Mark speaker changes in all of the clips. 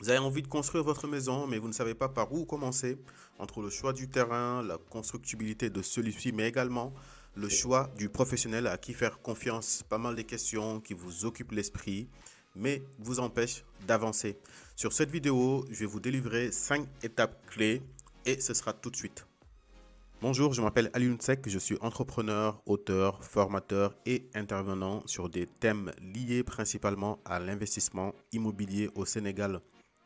Speaker 1: Vous avez envie de construire votre maison, mais vous ne savez pas par où commencer. Entre le choix du terrain, la constructibilité de celui-ci, mais également le choix du professionnel à qui faire confiance. Pas mal de questions qui vous occupent l'esprit, mais vous empêchent d'avancer. Sur cette vidéo, je vais vous délivrer 5 étapes clés et ce sera tout de suite. Bonjour, je m'appelle Aliun je suis entrepreneur, auteur, formateur et intervenant sur des thèmes liés principalement à l'investissement immobilier au Sénégal.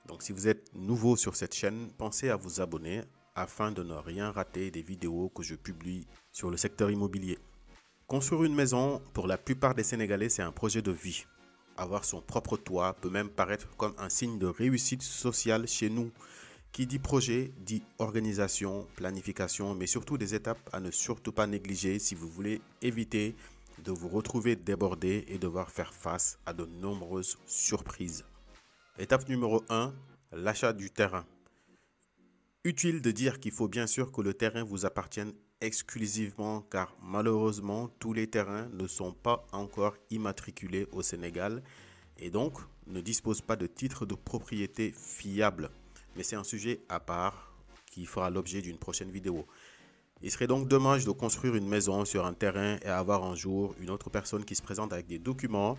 Speaker 1: Donc si vous êtes nouveau sur cette chaîne, pensez à vous abonner afin de ne rien rater des vidéos que je publie sur le secteur immobilier. Construire une maison, pour la plupart des Sénégalais, c'est un projet de vie. Avoir son propre toit peut même paraître comme un signe de réussite sociale chez nous. Qui dit projet dit organisation, planification, mais surtout des étapes à ne surtout pas négliger si vous voulez éviter de vous retrouver débordé et devoir faire face à de nombreuses surprises. Étape numéro 1, l'achat du terrain. Utile de dire qu'il faut bien sûr que le terrain vous appartienne exclusivement car malheureusement tous les terrains ne sont pas encore immatriculés au Sénégal et donc ne disposent pas de titres de propriété fiable. Mais c'est un sujet à part qui fera l'objet d'une prochaine vidéo. Il serait donc dommage de construire une maison sur un terrain et avoir un jour une autre personne qui se présente avec des documents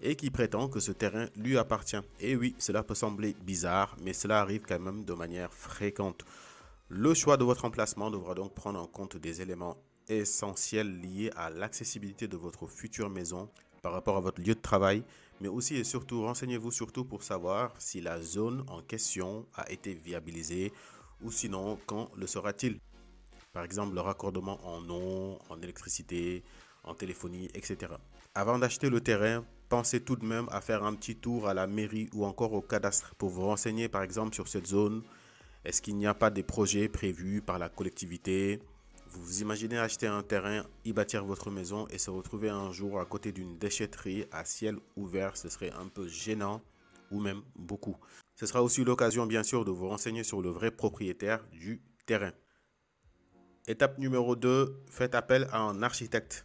Speaker 1: et qui prétend que ce terrain lui appartient. Et oui, cela peut sembler bizarre, mais cela arrive quand même de manière fréquente. Le choix de votre emplacement devra donc prendre en compte des éléments essentiels liés à l'accessibilité de votre future maison par rapport à votre lieu de travail, mais aussi et surtout renseignez-vous surtout pour savoir si la zone en question a été viabilisée ou sinon quand le sera-t-il. Par exemple le raccordement en eau, en électricité, en téléphonie, etc. Avant d'acheter le terrain, pensez tout de même à faire un petit tour à la mairie ou encore au cadastre pour vous renseigner par exemple sur cette zone. Est-ce qu'il n'y a pas des projets prévus par la collectivité Vous vous imaginez acheter un terrain, y bâtir votre maison et se retrouver un jour à côté d'une déchetterie à ciel ouvert, ce serait un peu gênant ou même beaucoup. Ce sera aussi l'occasion bien sûr de vous renseigner sur le vrai propriétaire du terrain. Étape numéro 2, faites appel à un architecte.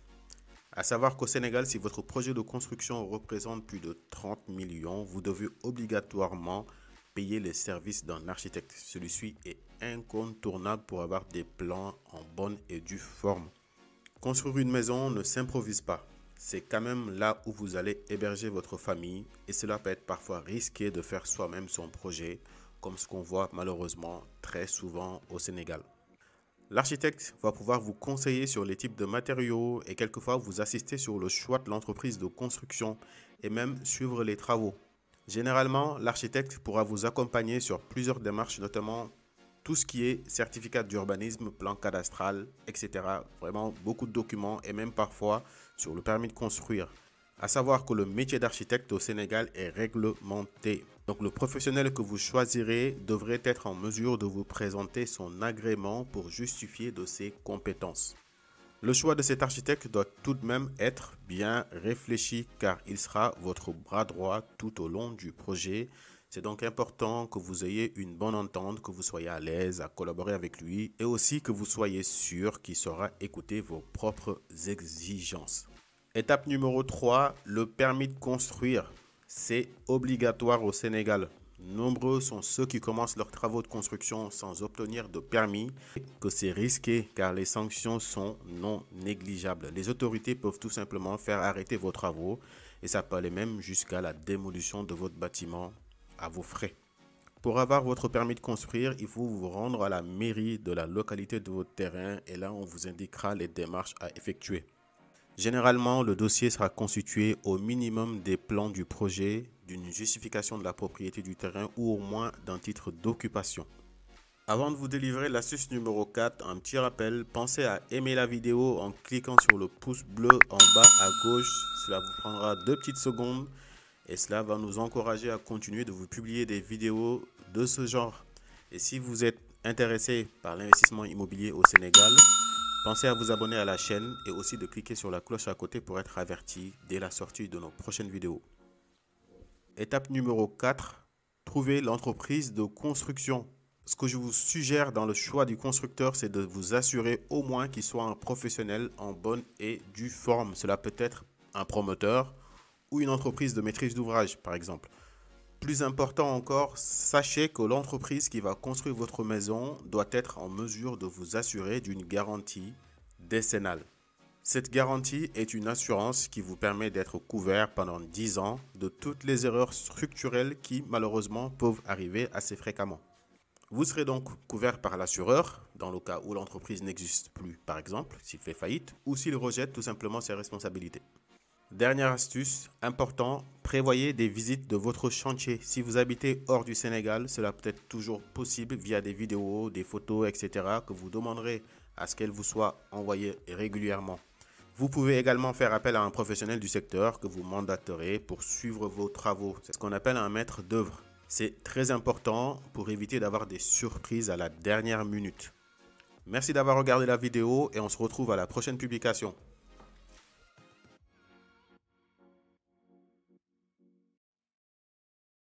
Speaker 1: À savoir qu'au Sénégal, si votre projet de construction représente plus de 30 millions, vous devez obligatoirement payer les services d'un architecte. Celui-ci est incontournable pour avoir des plans en bonne et due forme. Construire une maison ne s'improvise pas. C'est quand même là où vous allez héberger votre famille et cela peut être parfois risqué de faire soi-même son projet, comme ce qu'on voit malheureusement très souvent au Sénégal. L'architecte va pouvoir vous conseiller sur les types de matériaux et quelquefois vous assister sur le choix de l'entreprise de construction et même suivre les travaux. Généralement, l'architecte pourra vous accompagner sur plusieurs démarches, notamment tout ce qui est certificat d'urbanisme, plan cadastral, etc. Vraiment beaucoup de documents et même parfois sur le permis de construire à savoir que le métier d'architecte au Sénégal est réglementé. Donc le professionnel que vous choisirez devrait être en mesure de vous présenter son agrément pour justifier de ses compétences. Le choix de cet architecte doit tout de même être bien réfléchi car il sera votre bras droit tout au long du projet. C'est donc important que vous ayez une bonne entente, que vous soyez à l'aise à collaborer avec lui et aussi que vous soyez sûr qu'il saura écouter vos propres exigences. Étape numéro 3, le permis de construire. C'est obligatoire au Sénégal. Nombreux sont ceux qui commencent leurs travaux de construction sans obtenir de permis, que c'est risqué car les sanctions sont non négligeables. Les autorités peuvent tout simplement faire arrêter vos travaux et ça peut aller même jusqu'à la démolition de votre bâtiment à vos frais. Pour avoir votre permis de construire, il faut vous rendre à la mairie de la localité de votre terrain et là on vous indiquera les démarches à effectuer. Généralement, le dossier sera constitué au minimum des plans du projet, d'une justification de la propriété du terrain ou au moins d'un titre d'occupation. Avant de vous délivrer l'astuce numéro 4, un petit rappel, pensez à aimer la vidéo en cliquant sur le pouce bleu en bas à gauche. Cela vous prendra deux petites secondes et cela va nous encourager à continuer de vous publier des vidéos de ce genre. Et si vous êtes intéressé par l'investissement immobilier au Sénégal, Pensez à vous abonner à la chaîne et aussi de cliquer sur la cloche à côté pour être averti dès la sortie de nos prochaines vidéos. Étape numéro 4, trouver l'entreprise de construction. Ce que je vous suggère dans le choix du constructeur, c'est de vous assurer au moins qu'il soit un professionnel en bonne et due forme. Cela peut être un promoteur ou une entreprise de maîtrise d'ouvrage, par exemple. Plus important encore, sachez que l'entreprise qui va construire votre maison doit être en mesure de vous assurer d'une garantie décennale. Cette garantie est une assurance qui vous permet d'être couvert pendant 10 ans de toutes les erreurs structurelles qui malheureusement peuvent arriver assez fréquemment. Vous serez donc couvert par l'assureur dans le cas où l'entreprise n'existe plus, par exemple, s'il fait faillite ou s'il rejette tout simplement ses responsabilités. Dernière astuce, important Prévoyez des visites de votre chantier. Si vous habitez hors du Sénégal, cela peut être toujours possible via des vidéos, des photos, etc. que vous demanderez à ce qu'elles vous soient envoyées régulièrement. Vous pouvez également faire appel à un professionnel du secteur que vous mandaterez pour suivre vos travaux. C'est ce qu'on appelle un maître d'œuvre. C'est très important pour éviter d'avoir des surprises à la dernière minute. Merci d'avoir regardé la vidéo et on se retrouve à la prochaine publication.